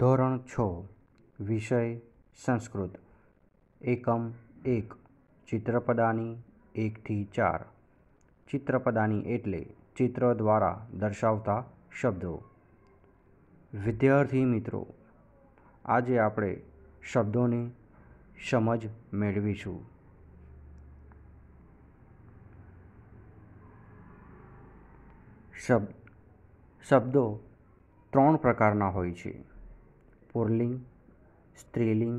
ધોરણ છ વિષય સંસ્કૃત એકમ એક ચિત્રપદાની એકથી ચાર ચિત્રપદાની એટલે ચિત્ર દ્વારા દર્શાવતા શબ્દો વિદ્યાર્થી મિત્રો આજે આપણે શબ્દોની સમજ મેળવીશું શબ્દ શબ્દો ત્રણ પ્રકારના હોય છે પુરલિંગ સ્ત્રીલિંગ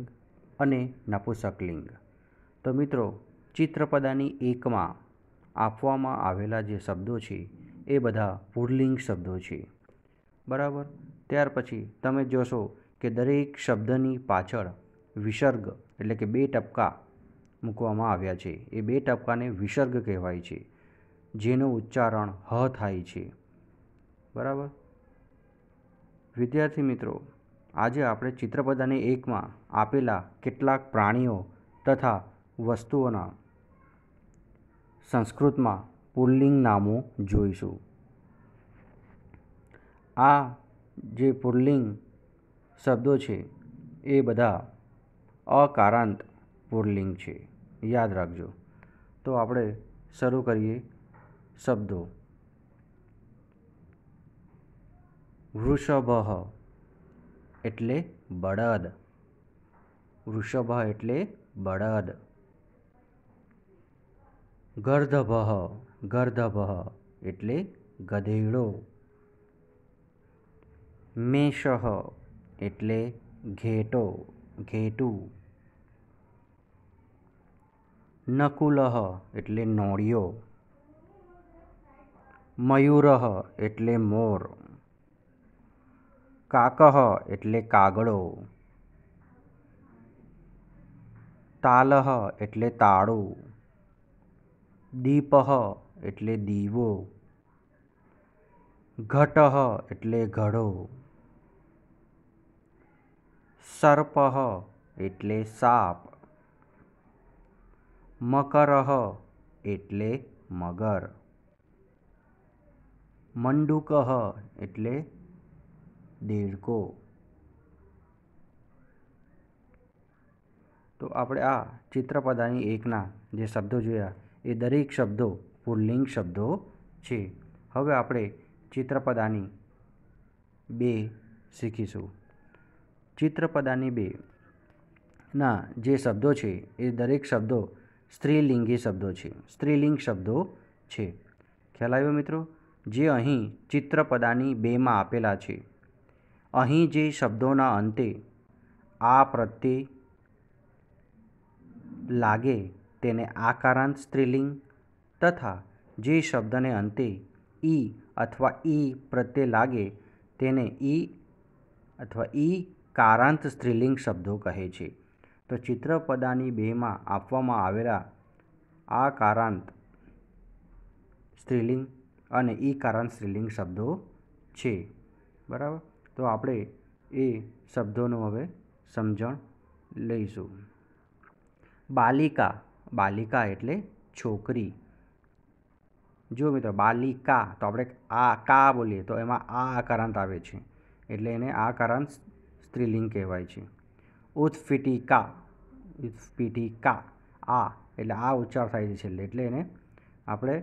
અને નપુંસકલિંગ તો મિત્રો ચિત્રપદાની એકમાં આપવામાં આવેલા જે શબ્દો છે એ બધા પુલ્લિંગ શબ્દો છે બરાબર ત્યાર પછી તમે જોશો કે દરેક શબ્દની પાછળ વિસર્ગ એટલે કે બે ટપકા મૂકવામાં આવ્યા છે એ બે ટપકાને વિસર્ગ કહેવાય છે જેનું ઉચ્ચારણ હ થાય છે બરાબર વિદ્યાર્થી મિત્રો આજે આપણે ચિત્રપદાની એકમાં આપેલા કેટલાક પ્રાણીઓ તથા વસ્તુઓના સંસ્કૃતમાં પુલ્લિંગ નામો જોઈશું આ જે પુલ્લિંગ શબ્દો છે એ બધા અકારાંત પુલ્લિંગ છે યાદ રાખજો તો આપણે શરૂ કરીએ શબ્દો વૃષભ એટલે બળદ વૃષભ એટલે બળદ ગર્ધભ ગર્ધભ એટલે ગધેડો મેષ એટલે ઘેટો ઘેટું નકુલ એટલે નોળિયો મયુરહ એટલે મોર કાકહ એટલે કાગડો તાલહ એટલે તાળો દીપહ એટલે દીવો ઘટહ એટલે ઘડો સર્પહ એટલે સાપ મકરહ એટલે મગર મંડુકહ એટલે દેડકો તો આપણે આ ચિત્રપદાની એકના જે શબ્દો જોયા એ દરેક શબ્દો પુલ્લિંગ શબ્દો છે હવે આપણે ચિત્રપદાની બે શીખીશું ચિત્રપદાની બે ના જે શબ્દો છે એ દરેક શબ્દો સ્ત્રીલિંગી શબ્દો છે સ્ત્રીલિંગ શબ્દો છે ખ્યાલ આવ્યો મિત્રો જે અહીં ચિત્રપદાની બેમાં આપેલા છે અહીં જે શબ્દોના અંતે આ પ્રત્યે લાગે તેને આકારાંત સ્ત્રીલિંગ તથા જે શબ્દને અંતે ઈ અથવા ઈ પ્રત્યે લાગે તેને ઈ અથવા ઈ કારાંત સ્ત્રીલિંગ શબ્દો કહે છે તો ચિત્રપદાની બેમાં આપવામાં આવેલા આ કારાંત સ્ત્રીલિંગ અને ઈ કારાંત સ્ત્રીલિંગ શબ્દો છે બરાબર તો આપણે એ શબ્દોનું હવે સમજણ લઈશું બાલિકા બાલિકા એટલે છોકરી જો મિત્રો બાલિકા તો આપણે આ કા બોલીએ તો એમાં આ આકારાંત આવે છે એટલે એને આ કારાંત સ્ત્રીલિંગ કહેવાય છે ઉત્ફિટિકા ઉત્ફિટિકા આ એટલે આ ઉચ્ચાર થાય છે છેલ્લે એટલે એને આપણે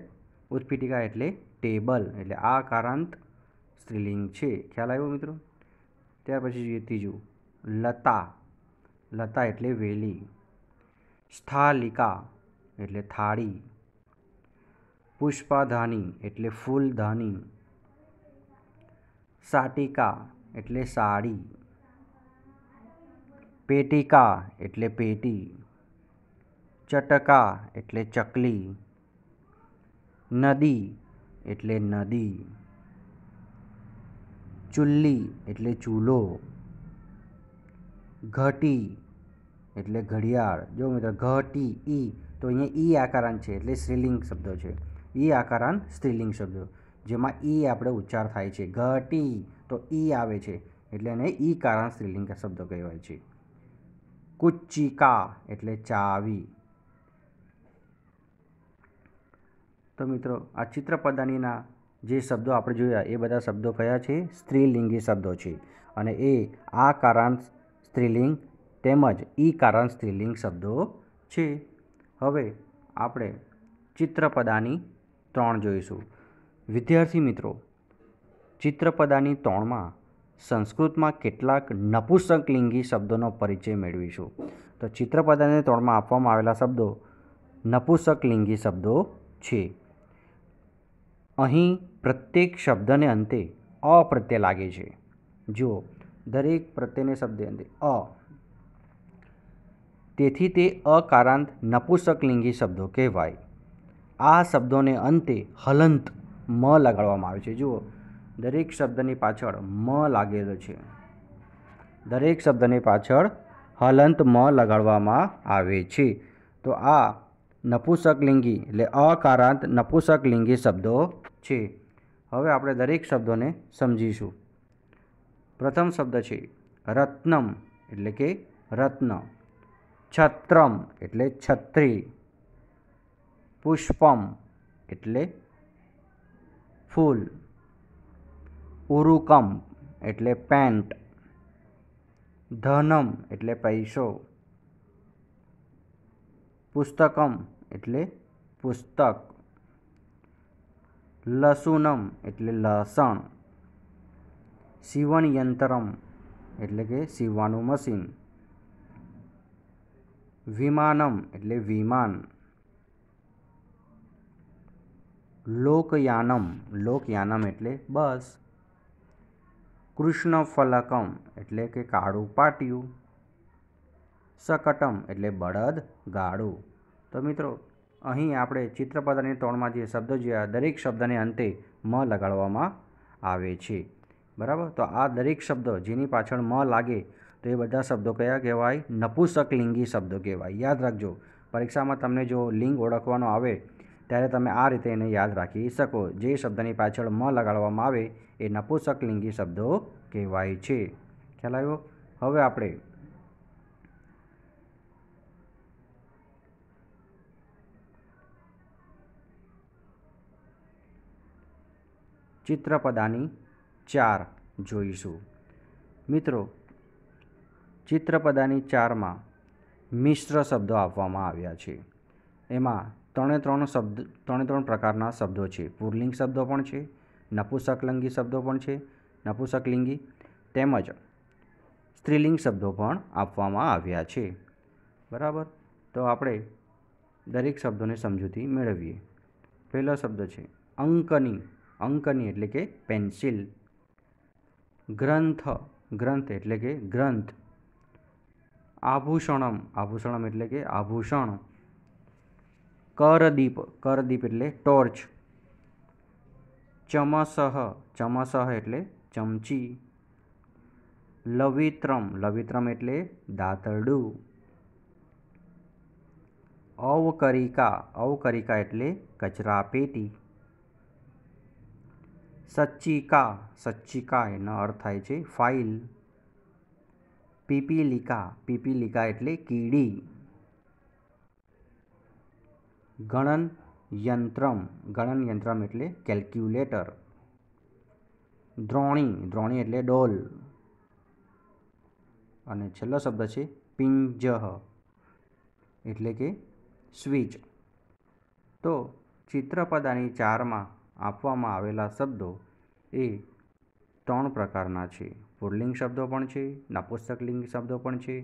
ઉત્પીટિકા એટલે ટેબલ એટલે આ કારાંત स्त्रीलिंग छे ख्याल आयो मित्रों ત્યાર પછી જોઈએ ત્રીજું લતા લતા એટલે વેલી થાલिका એટલે થાળી पुष्पाધાની એટલે ફૂલદાની સાટિકા એટલે સાડી પેટીકા એટલે પેટી ચટકા એટલે चकली नदी એટલે નદી ચુલ્લી એટલે ચૂલો ઘટી એટલે ઘડિયાળ જો મિત્રો ઘટી ઈ તો અહીંયા ઈ આકારાંત છે એટલે સ્ત્રીલિંગ શબ્દ છે ઈ આકારાંત સ્ત્રીલિંગ શબ્દ જેમાં ઈ આપણે ઉચ્ચાર થાય છે ઘટી તો ઈ આવે છે એટલે એને ઈ કારણ સ્ત્રીલિંગ શબ્દ કહેવાય છે કુચ્ચિકા એટલે ચાવી તો મિત્રો આ ચિત્રપદાનીના જે શબ્દો આપણે જોયા એ બધા શબ્દો કયા છે સ્ત્રીલિંગી શબ્દો છે અને એ આ કારણ સ્ત્રીલિંગ તેમજ ઈ કારણ સ્ત્રીલિંગ શબ્દો છે હવે આપણે ચિત્રપદાની ત્રણ જોઈશું વિદ્યાર્થી મિત્રો ચિત્રપદાની ત્રણમાં સંસ્કૃતમાં કેટલાક નપુસકલિંગી શબ્દોનો પરિચય મેળવીશું તો ચિત્રપદાને ત્રણમાં આપવામાં આવેલા શબ્દો નપુસકલિંગી શબ્દો છે અહીં પ્રત્યેક શબ્દને અંતે અ પ્રત્યય લાગે છે જુઓ દરેક પ્રત્યયને શબ્દ અંતે અ તેથી તે અકારાંત નપુસકલિંગી શબ્દો કહેવાય આ શબ્દોને અંતે હલંત મ લગાડવામાં આવે છે જુઓ દરેક શબ્દની પાછળ મ લાગેલો છે દરેક શબ્દની પાછળ હલંત મ લગાડવામાં આવે છે તો આ નપુસકલિંગી એટલે અકારાંત નપુસકલિંગી શબ્દો છે હવે આપણે દરેક શબ્દોને સમજીશું પ્રથમ શબ્દ છે રત્નમ એટલે કે રત્ન છત્રમ એટલે છત્રી પુષ્પમ એટલે ફૂલ ઉરુકમ એટલે પેન્ટ ધનમ એટલે પૈસો પુસ્તકમ એટલે પુસ્તક લસુનમ એટલે લસણ સીવણયંત્રમ એટલે કે સીવવાનું મશીન વિમાનમ એટલે વિમાન લોકયાનમ લોકયાનમ એટલે બસ કૃષ્ણ ફલકમ એટલે કે કાળું પાટિયું શકટમ એટલે બળદ ગાડું તો મિત્રો અહીં આપણે ચિત્રપદ અને ત્રણમાં જે શબ્દો જોયા દરેક શબ્દને અંતે મ લગાડવામાં આવે છે બરાબર તો આ દરેક શબ્દ જેની પાછળ મ લાગે તો એ બધા શબ્દો કયા કહેવાય નપુસક લિંગી શબ્દો કહેવાય યાદ રાખજો પરીક્ષામાં તમને જો લિંગ ઓળખવાનો આવે ત્યારે તમે આ રીતે એને યાદ રાખી શકો જે શબ્દની પાછળ મ લગાડવામાં આવે એ નપુસક લિંગી શબ્દો કહેવાય છે ખ્યાલ આવ્યો હવે આપણે ચિત્રપદાની ચાર જોઈશું મિત્રો ચિત્રપદાની ચારમાં મિશ્ર શબ્દો આપવામાં આવ્યા છે એમાં ત્રણે ત્રણ શબ્દ ત્રણે ત્રણ પ્રકારના શબ્દો છે પુરલિંગ શબ્દો પણ છે નપુસકલિંગી શબ્દો પણ છે નપુસકલિંગી તેમજ સ્ત્રીલિંગ શબ્દો પણ આપવામાં આવ્યા છે બરાબર તો આપણે દરેક શબ્દોને સમજૂતી મેળવીએ પહેલો શબ્દ છે અંકની અંકની એટલે કે પેન્સિલ ગ્રંથ ગ્રંથ એટલે કે ગ્રંથ આભૂષણમ આભૂષણમ એટલે કે આભૂષણ કરદીપ કરદીપ એટલે ટોર્ચ ચમસહ ચમસહ એટલે ચમચી લવિત્રમ લવિત્રમ એટલે દાતરડું અવકરિકા અવકરિકા એટલે કચરા પેટી સચ્ચિકા સચ્ચિકા એનો અર્થ થાય છે ફાઇલ પીપીલિકા પીપીલિકા એટલે કીડી ગણન યંત્રમ ગણન યંત્રમ એટલે કેલ્ક્યુલેટર દ્રોણી દ્રોણી એટલે ડોલ અને છેલ્લો શબ્દ છે પિંજહ એટલે કે સ્વિચ તો ચિત્રપદાની ચારમાં આપવામાં આવેલા શબ્દો એ ત્રણ પ્રકારના છે પુલ્લિંગ શબ્દો પણ છે નપુંસકલિંગ શબ્દો પણ છે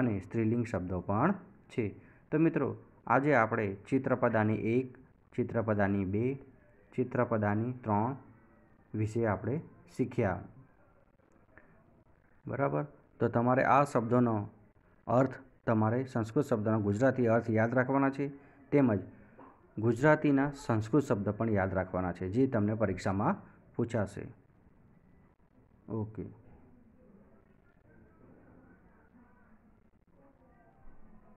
અને સ્ત્રીલિંગ શબ્દો પણ છે તો મિત્રો આજે આપણે ચિત્રપદાની એક ચિત્રપદાની બે ચિત્રપદાની ત્રણ વિશે આપણે શીખ્યા બરાબર તો તમારે આ શબ્દોનો અર્થ તમારે સંસ્કૃત શબ્દોનો ગુજરાતી અર્થ યાદ રાખવાના છે તેમજ ગુજરાતીના સંસ્કૃત શબ્દ પણ યાદ રાખવાના છે જે તમને પરીક્ષામાં પૂછાશે ઓકે